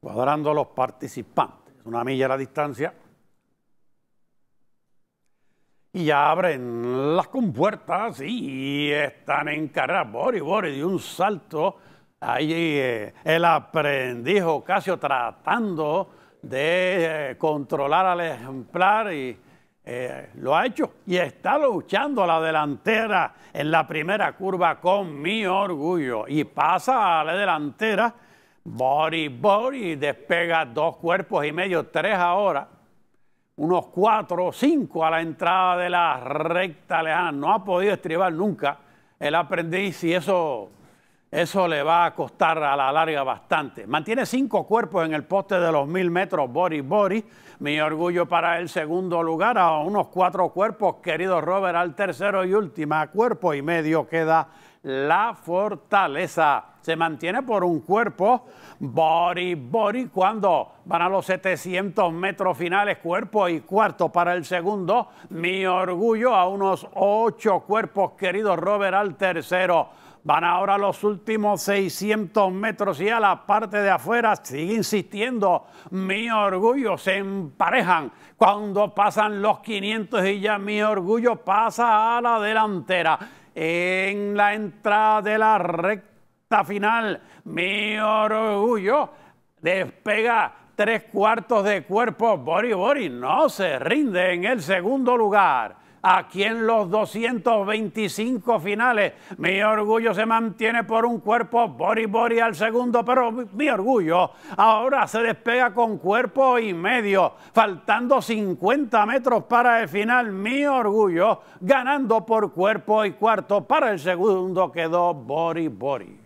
cuadrando los participantes, una milla a la distancia, y ya abren las compuertas y están en carrera. Bori, Bori, de un salto. Ahí eh, el aprendiz Ocasio tratando de eh, controlar al ejemplar y eh, lo ha hecho. Y está luchando a la delantera en la primera curva con mi orgullo. Y pasa a la delantera Body, body, despega dos cuerpos y medio, tres ahora. Unos cuatro o cinco a la entrada de la recta lejana. No ha podido estribar nunca el aprendiz y eso, eso le va a costar a la larga bastante. Mantiene cinco cuerpos en el poste de los mil metros, body, body. Mi orgullo para el segundo lugar, a unos cuatro cuerpos, querido Robert, al tercero y último cuerpo y medio queda la fortaleza. Se mantiene por un cuerpo, body, body, cuando van a los 700 metros finales, cuerpo y cuarto para el segundo. Mi orgullo a unos ocho cuerpos, querido Robert, al tercero. Van ahora los últimos 600 metros y a la parte de afuera sigue insistiendo. Mi orgullo se emparejan. Cuando pasan los 500 y ya mi orgullo pasa a la delantera en la entrada de la recta final. Mi orgullo despega tres cuartos de cuerpo. Bori Bori no se rinde en el segundo lugar aquí en los 225 finales. Mi orgullo se mantiene por un cuerpo, Bori Bori al segundo, pero mi orgullo ahora se despega con cuerpo y medio, faltando 50 metros para el final. Mi orgullo ganando por cuerpo y cuarto, para el segundo quedó Bori Bori.